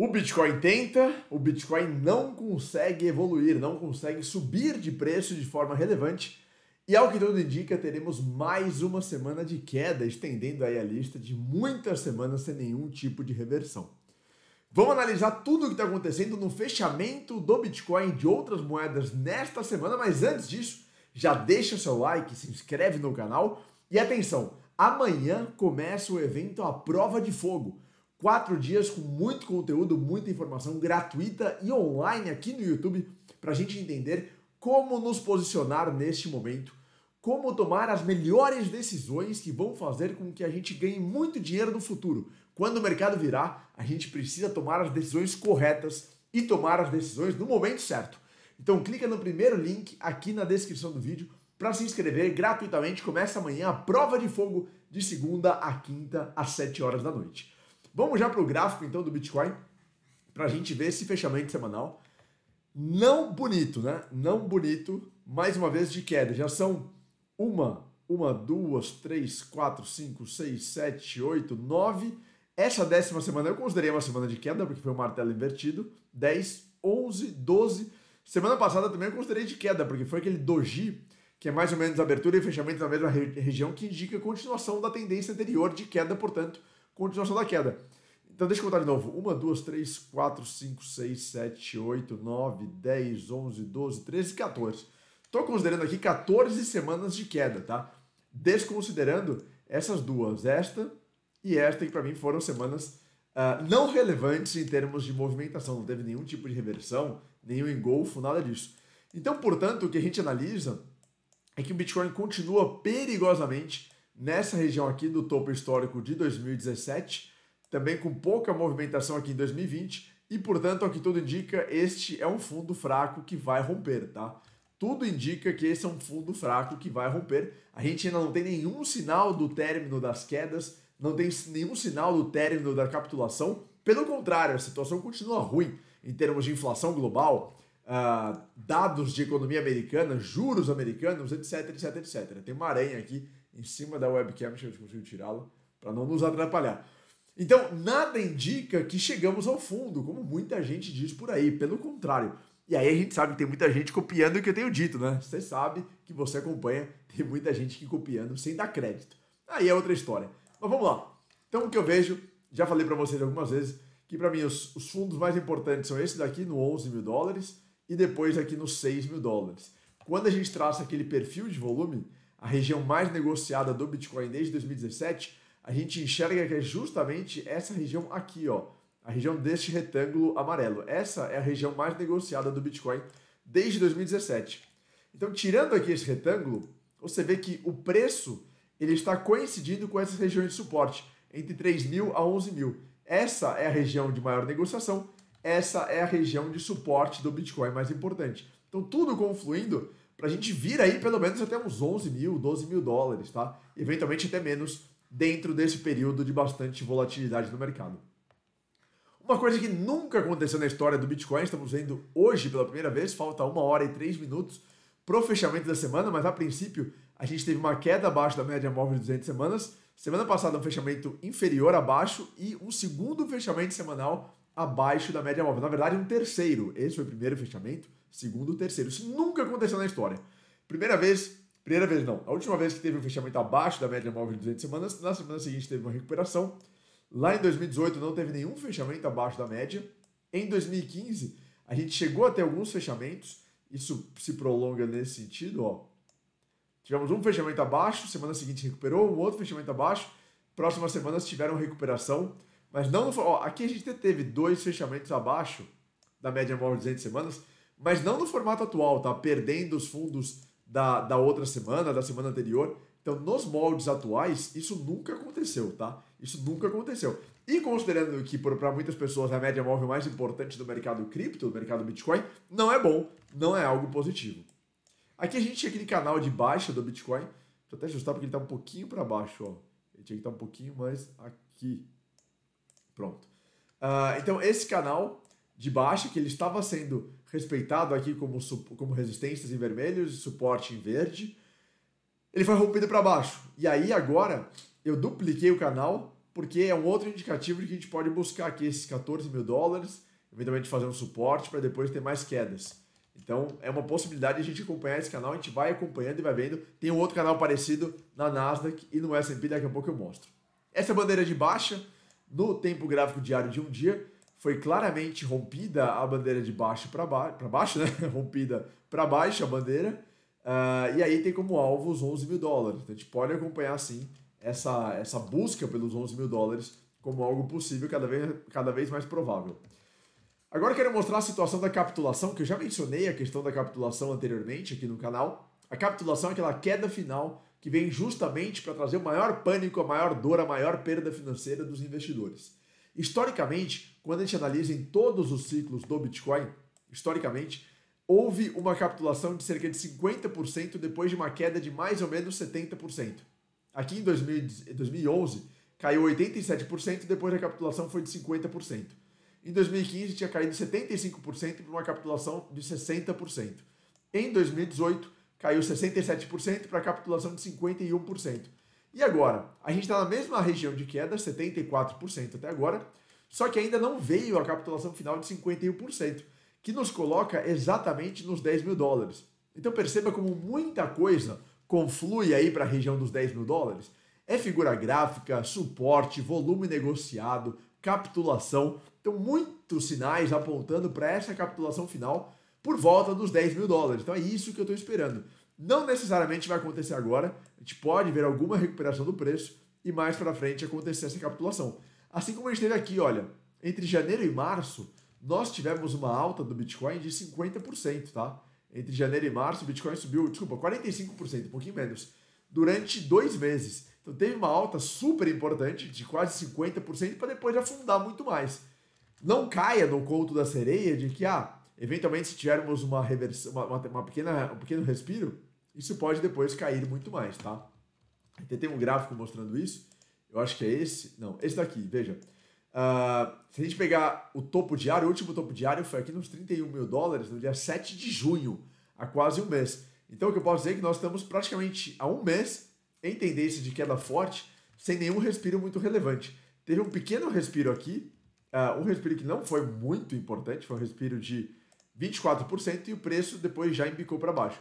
O Bitcoin tenta, o Bitcoin não consegue evoluir, não consegue subir de preço de forma relevante. E ao que tudo indica, teremos mais uma semana de queda, estendendo aí a lista de muitas semanas sem nenhum tipo de reversão. Vamos analisar tudo o que está acontecendo no fechamento do Bitcoin e de outras moedas nesta semana, mas antes disso, já deixa seu like, se inscreve no canal e atenção, amanhã começa o evento A Prova de Fogo quatro dias com muito conteúdo, muita informação gratuita e online aqui no YouTube para a gente entender como nos posicionar neste momento, como tomar as melhores decisões que vão fazer com que a gente ganhe muito dinheiro no futuro. Quando o mercado virar, a gente precisa tomar as decisões corretas e tomar as decisões no momento certo. Então clica no primeiro link aqui na descrição do vídeo para se inscrever gratuitamente. Começa amanhã a prova de fogo de segunda a quinta às 7 horas da noite. Vamos já para o gráfico então do Bitcoin, para a gente ver esse fechamento semanal. Não bonito, né? Não bonito, mais uma vez de queda. Já são uma, uma, duas, três, quatro, cinco, seis, sete, oito, nove. Essa décima semana eu considerei uma semana de queda, porque foi um martelo invertido. 10, 11, 12. Semana passada também eu considerei de queda, porque foi aquele doji, que é mais ou menos abertura e fechamento na mesma re região, que indica continuação da tendência anterior de queda, portanto, continuação da queda. Então deixa eu contar de novo. 1, 2, 3, 4, 5, 6, 7, 8, 9, 10, 11, 12, 13, 14. Estou considerando aqui 14 semanas de queda, tá? Desconsiderando essas duas, esta e esta, que para mim foram semanas uh, não relevantes em termos de movimentação. Não teve nenhum tipo de reversão, nenhum engolfo, nada disso. Então, portanto, o que a gente analisa é que o Bitcoin continua perigosamente nessa região aqui do topo histórico de 2017, também com pouca movimentação aqui em 2020 e, portanto, ao que tudo indica, este é um fundo fraco que vai romper, tá? Tudo indica que esse é um fundo fraco que vai romper. A gente ainda não tem nenhum sinal do término das quedas, não tem nenhum sinal do término da capitulação. Pelo contrário, a situação continua ruim em termos de inflação global, uh, dados de economia americana, juros americanos, etc, etc, etc. Tem uma aranha aqui em cima da webcam, a gente conseguiu tirá-la para não nos atrapalhar. Então, nada indica que chegamos ao fundo, como muita gente diz por aí, pelo contrário. E aí a gente sabe que tem muita gente copiando o que eu tenho dito, né? Você sabe que você acompanha, tem muita gente que copiando sem dar crédito. Aí é outra história. Mas vamos lá. Então, o que eu vejo, já falei para vocês algumas vezes, que para mim os, os, fundos mais importantes são esse daqui no 11 mil dólares e depois aqui nos 6 mil dólares. Quando a gente traça aquele perfil de volume, a região mais negociada do Bitcoin desde 2017, a gente enxerga que é justamente essa região aqui, ó, a região deste retângulo amarelo. Essa é a região mais negociada do Bitcoin desde 2017. Então, tirando aqui esse retângulo, você vê que o preço ele está coincidindo com essas regiões de suporte, entre 3 mil a 11 mil. Essa é a região de maior negociação, essa é a região de suporte do Bitcoin mais importante. Então, tudo confluindo para a gente vir aí pelo menos até uns 11 mil, 12 mil dólares, tá? Eventualmente até menos dentro desse período de bastante volatilidade no mercado. Uma coisa que nunca aconteceu na história do Bitcoin, estamos vendo hoje pela primeira vez, falta uma hora e três minutos para o fechamento da semana, mas a princípio a gente teve uma queda abaixo da média móvel de 200 semanas. Semana passada um fechamento inferior abaixo e um segundo fechamento semanal abaixo da média móvel. Na verdade, um terceiro. Esse foi o primeiro fechamento segundo, terceiro. Isso nunca aconteceu na história. Primeira vez, primeira vez não. A última vez que teve um fechamento abaixo da média móvel de 200 semanas, na semana seguinte teve uma recuperação. Lá em 2018 não teve nenhum fechamento abaixo da média. Em 2015, a gente chegou até alguns fechamentos. Isso se prolonga nesse sentido, ó. Tivemos um fechamento abaixo, semana seguinte recuperou, um outro fechamento abaixo. Próximas semanas tiveram recuperação, mas não, ó, aqui a gente teve dois fechamentos abaixo da média móvel de 200 semanas, mas não no formato atual, tá? Perdendo os fundos da, da outra semana, da semana anterior. Então, nos moldes atuais, isso nunca aconteceu, tá? Isso nunca aconteceu. E considerando que para muitas pessoas a média móvel mais importante do mercado cripto, do mercado Bitcoin, não é bom, não é algo positivo. Aqui a gente tinha aquele canal de baixa do Bitcoin. Deixa eu até ajustar porque ele está um pouquinho para baixo, ó. Ele tinha que estar tá um pouquinho mais aqui. Pronto. Uh, então, esse canal de baixa, que ele estava sendo respeitado aqui como, como resistências em vermelho e suporte em verde. Ele foi rompido para baixo. E aí agora eu dupliquei o canal, porque é um outro indicativo de que a gente pode buscar aqui esses 14 mil dólares, eventualmente fazer um suporte para depois ter mais quedas. Então é uma possibilidade a gente acompanhar esse canal, a gente vai acompanhando e vai vendo. Tem um outro canal parecido na Nasdaq e no S&P, daqui a pouco eu mostro. Essa é a bandeira de baixa no tempo gráfico diário de um dia foi claramente rompida a bandeira de baixo para baixo, para baixo, né? rompida para baixo a bandeira, uh, e aí tem como alvo os 11 mil dólares. Então a gente pode acompanhar, sim, essa, essa busca pelos 11 mil dólares como algo possível, cada vez, cada vez mais provável. Agora quero mostrar a situação da capitulação, que eu já mencionei a questão da capitulação anteriormente aqui no canal. A capitulação é aquela queda final que vem justamente para trazer o maior pânico, a maior dor, a maior perda financeira dos investidores. Historicamente, quando a gente analisa em todos os ciclos do Bitcoin, historicamente, houve uma capitulação de cerca de 50% depois de uma queda de mais ou menos 70%. Aqui em 2011, caiu 87%, depois da capitulação foi de 50%. Em 2015, tinha caído 75% para uma capitulação de 60%. Em 2018, caiu 67% para a capitulação de 51%. E agora? A gente está na mesma região de queda, 74% até agora, só que ainda não veio a capitulação final de 51%, que nos coloca exatamente nos 10 mil dólares. Então perceba como muita coisa conflui aí para a região dos 10 mil dólares. É figura gráfica, suporte, volume negociado, capitulação. Então, muitos sinais apontando para essa capitulação final por volta dos 10 mil dólares. Então, é isso que eu estou esperando. Não necessariamente vai acontecer agora, gente pode ver alguma recuperação do preço e mais para frente acontecer essa capitulação. Assim como a gente teve aqui, olha, entre janeiro e março, nós tivemos uma alta do Bitcoin de 50%, tá? Entre janeiro e março, o Bitcoin subiu, desculpa, 45%, um pouquinho menos, durante dois meses. Então teve uma alta super importante de quase 50% para depois afundar muito mais. Não caia no conto da sereia de que, ah, eventualmente se tivermos uma reversão, uma, uma, uma pequena, um pequeno respiro, isso pode depois cair muito mais, tá? tem um gráfico mostrando isso. Eu acho que é esse. Não, esse daqui, veja. Uh, se a gente pegar o topo diário, o último topo diário foi aqui nos 31 mil dólares no dia 7 de junho, há quase um mês. Então o que eu posso dizer é que nós estamos praticamente há um mês em tendência de queda forte, sem nenhum respiro muito relevante. Teve um pequeno respiro aqui, uh, um respiro que não foi muito importante, foi um respiro de 24% e o preço depois já embicou para baixo.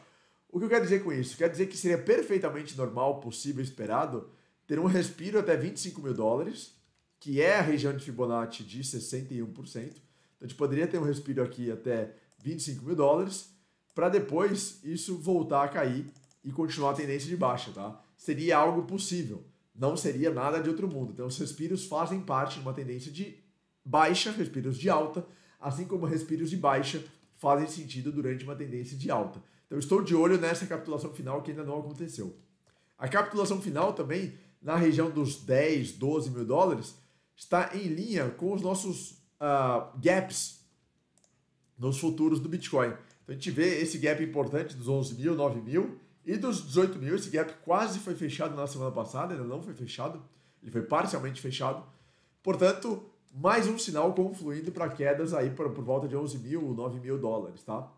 O que eu quero dizer com isso? Quer dizer que seria perfeitamente normal, possível, esperado ter um respiro até 25 mil dólares, que é a região de Fibonacci de 61%. Então a gente poderia ter um respiro aqui até 25 mil dólares, para depois isso voltar a cair e continuar a tendência de baixa, tá? Seria algo possível, não seria nada de outro mundo. Então os respiros fazem parte de uma tendência de baixa, respiros de alta, assim como respiros de baixa fazem sentido durante uma tendência de alta. Então estou de olho nessa capitulação final que ainda não aconteceu. A capitulação final também, na região dos 10, 12 mil dólares, está em linha com os nossos uh, gaps nos futuros do Bitcoin. Então a gente vê esse gap importante dos 11 mil, 9 mil e dos 18 mil. Esse gap quase foi fechado na semana passada, ainda não foi fechado, ele foi parcialmente fechado. Portanto, mais um sinal confluindo para quedas aí por, por volta de 11 mil, 9 mil dólares, tá?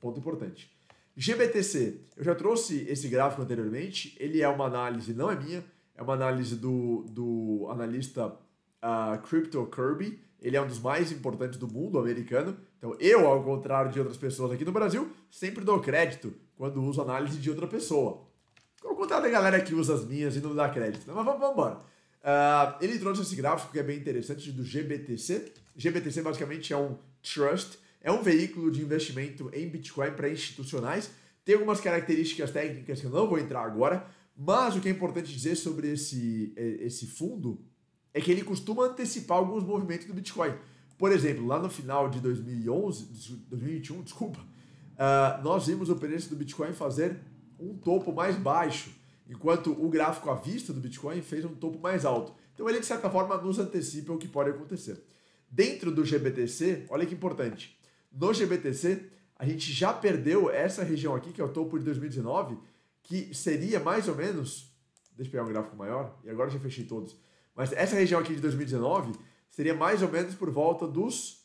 Ponto importante. GBTC, eu já trouxe esse gráfico anteriormente, ele é uma análise, não é minha, é uma análise do, do analista uh, Crypto Kirby, ele é um dos mais importantes do mundo americano, então eu, ao contrário de outras pessoas aqui no Brasil, sempre dou crédito quando uso análise de outra pessoa. Ao contrário da galera que usa as minhas e não dá crédito, mas vamos, vamos embora. Uh, ele trouxe esse gráfico que é bem interessante do GBTC. GBTC basicamente é um trust, é um veículo de investimento em Bitcoin para institucionais. Tem algumas características técnicas que eu não vou entrar agora, mas o que é importante dizer sobre esse, é, esse fundo é que ele costuma antecipar alguns movimentos do Bitcoin. Por exemplo, lá no final de 2011, 2021, desculpa, uh, nós vimos o preço do Bitcoin fazer um topo mais baixo, enquanto o gráfico à vista do Bitcoin fez um topo mais alto. Então ele, de certa forma, nos antecipa o que pode acontecer. Dentro do GBTC, olha que importante, no GBTC, a gente já perdeu essa região aqui, que é o topo de 2019, que seria mais ou menos. Deixa eu pegar um gráfico maior, e agora já fechei todos. Mas essa região aqui de 2019 seria mais ou menos por volta dos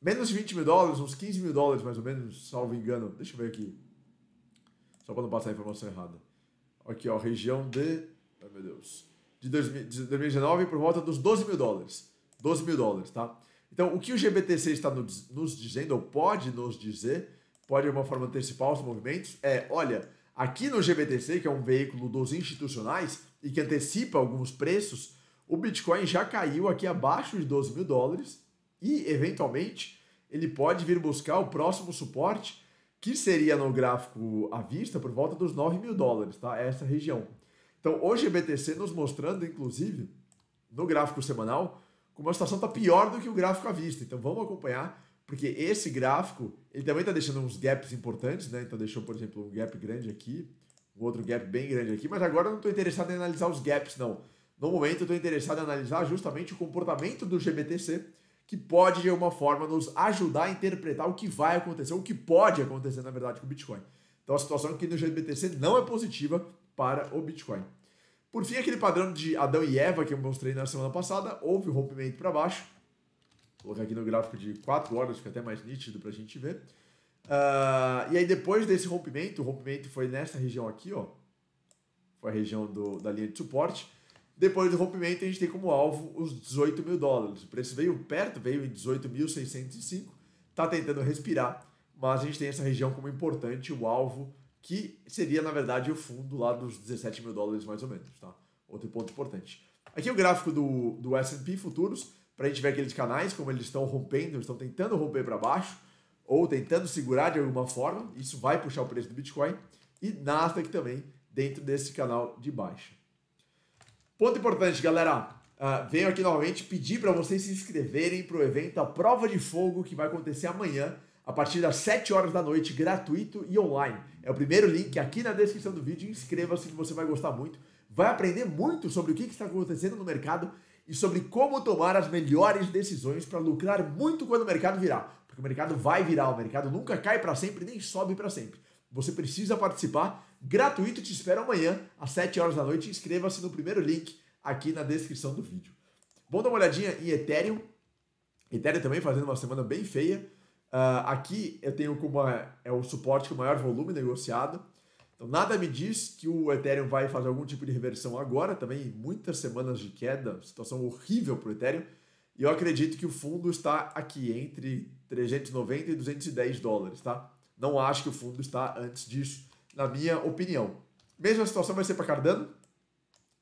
menos de 20 mil dólares, uns 15 mil dólares mais ou menos, salvo engano. Deixa eu ver aqui. Só para não passar a informação errada. Aqui, ó, região de. Ai meu Deus. De, de 2019 por volta dos 12 mil dólares. 12 mil dólares, tá? Então, o que o GBTC está nos, dizendo, ou pode nos dizer, pode de alguma forma antecipar os movimentos, é, olha, aqui no GBTC, que é um veículo dos institucionais e que antecipa alguns preços, o Bitcoin já caiu aqui abaixo de 12 mil dólares e, eventualmente, ele pode vir buscar o próximo suporte, que seria no gráfico à vista por volta dos 9 mil dólares, tá? Essa região. Então, hoje o Gbtc nos mostrando, inclusive, no gráfico semanal, como a situação está pior do que o gráfico à vista. Então vamos acompanhar, porque esse gráfico ele também está deixando uns gaps importantes, né? Então deixou, por exemplo, um gap grande aqui, um outro gap bem grande aqui, mas agora eu não estou interessado em analisar os gaps, não. No momento eu estou interessado em analisar justamente o comportamento do GBTC, que pode de alguma forma nos ajudar a interpretar o que vai acontecer, o que pode acontecer na verdade com o Bitcoin. Então a situação aqui no GBTC não é positiva para o Bitcoin. Por fim, aquele padrão de Adão e Eva que eu mostrei na semana passada, houve um rompimento para baixo. Vou colocar aqui no gráfico de 4 horas, fica até mais nítido para a gente ver. Uh, e aí depois desse rompimento, o rompimento foi nessa região aqui, ó. Foi a região do, da linha de suporte. Depois do rompimento, a gente tem como alvo os 18 mil dólares. O preço veio perto, veio em 18.605. Está tentando respirar, mas a gente tem essa região como importante, o alvo que seria, na verdade, o fundo lá dos 17 mil dólares, mais ou menos, tá? Outro ponto importante. Aqui o gráfico do, do S&P futuros, para a gente ver aqueles canais, como eles estão rompendo, estão tentando romper para baixo, ou tentando segurar de alguma forma, isso vai puxar o preço do Bitcoin, e Nasdaq também dentro desse canal de baixa. Ponto importante, galera, Uh, venho aqui novamente pedir para vocês se inscreverem para o evento A Prova de Fogo que vai acontecer amanhã a partir das 7 horas da noite, gratuito e online. É o primeiro link aqui na descrição do vídeo. Inscreva-se que você vai gostar muito. Vai aprender muito sobre o que está acontecendo no mercado e sobre como tomar as melhores decisões para lucrar muito quando o mercado virar. Porque o mercado vai virar, o mercado nunca cai para sempre, nem sobe para sempre. Você precisa participar. Gratuito, te espero amanhã, às 7 horas da noite. Inscreva-se no primeiro link aqui na descrição do vídeo. Vamos dar uma olhadinha em Ethereum. Ethereum também fazendo uma semana bem feia. Uh, aqui eu tenho como é o suporte com maior volume negociado. Então nada me diz que o Ethereum vai fazer algum tipo de reversão agora, também muitas semanas de queda, situação horrível para o Ethereum. E eu acredito que o fundo está aqui entre 390 e 210 dólares, tá? Não acho que o fundo está antes disso, na minha opinião. Mesma situação vai ser para Cardano.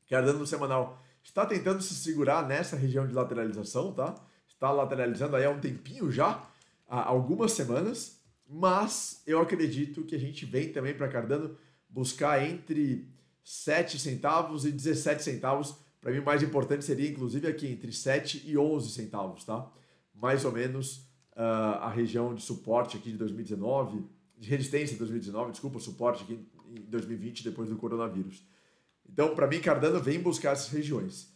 Cardano no semanal está tentando se segurar nessa região de lateralização, tá? Está lateralizando aí há um tempinho já há algumas semanas, mas eu acredito que a gente vem também para Cardano buscar entre 7 centavos e 17 centavos. Para mim, o mais importante seria, inclusive, aqui entre 7 e 11 centavos, tá? Mais ou menos uh, a região de suporte aqui de 2019, de resistência de 2019, desculpa, suporte aqui em 2020, depois do coronavírus. Então, para mim, Cardano vem buscar essas regiões. Uh,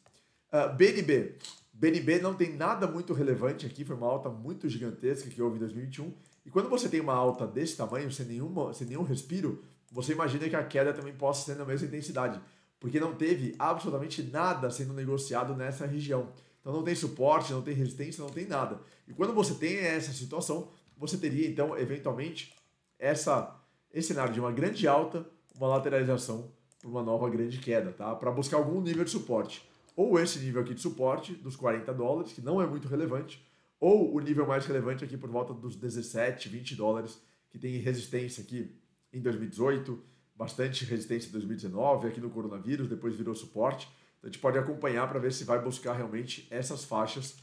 ah, BNB, BNB não tem nada muito relevante aqui, foi uma alta muito gigantesca que houve em 2021. E quando você tem uma alta desse tamanho, sem, nenhuma, sem nenhum respiro, você imagina que a queda também possa ser na mesma intensidade, porque não teve absolutamente nada sendo negociado nessa região. Então não tem suporte, não tem resistência, não tem nada. E quando você tem essa situação, você teria então eventualmente essa esse cenário de uma grande alta, uma lateralização para uma nova grande queda, tá? Para buscar algum nível de suporte ou esse nível aqui de suporte, dos 40 dólares, que não é muito relevante, ou o nível mais relevante aqui por volta dos 17, 20 dólares, que tem resistência aqui em 2018, bastante resistência em 2019, aqui no coronavírus, depois virou suporte. Então a gente pode acompanhar para ver se vai buscar realmente essas faixas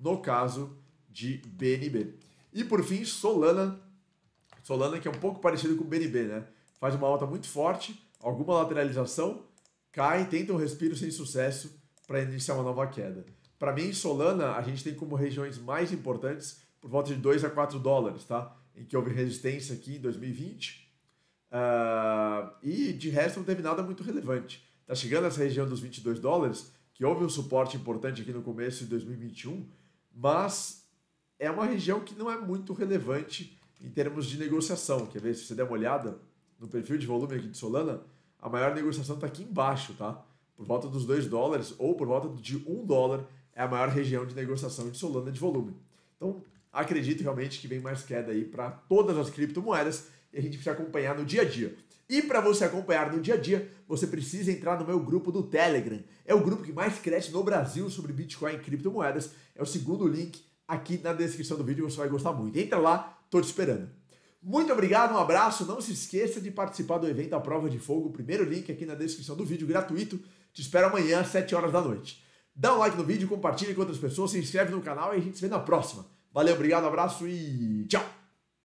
no caso de BNB. E por fim, Solana. Solana que é um pouco parecido com o BNB, né? Faz uma alta muito forte, alguma lateralização, cai, tenta um respiro sem sucesso para iniciar uma nova queda. Para mim, Solana, a gente tem como regiões mais importantes por volta de 2 a 4 dólares, tá? Em que houve resistência aqui em 2020. Uh, ah, e de resto não teve nada muito relevante. Tá chegando essa região dos 22 dólares, que houve um suporte importante aqui no começo de 2021, mas é uma região que não é muito relevante em termos de negociação. Quer ver? Se você der uma olhada no perfil de volume aqui de Solana, a maior negociação está aqui embaixo, tá? por volta dos 2 dólares ou por volta de 1 um dólar, é a maior região de negociação de Solana de volume. Então, acredito realmente que vem mais queda aí para todas as criptomoedas e a gente precisa acompanhar no dia a dia. E para você acompanhar no dia a dia, você precisa entrar no meu grupo do Telegram. É o grupo que mais cresce no Brasil sobre Bitcoin e criptomoedas. É o segundo link aqui na descrição do vídeo, você vai gostar muito. Entra lá, tô te esperando. Muito obrigado, um abraço. Não se esqueça de participar do evento A Prova de Fogo, primeiro link aqui na descrição do vídeo, gratuito. Te espero amanhã às 7 horas da noite. Dá um like no vídeo, compartilha com outras pessoas, se inscreve no canal e a gente se vê na próxima. Valeu, obrigado, abraço e tchau!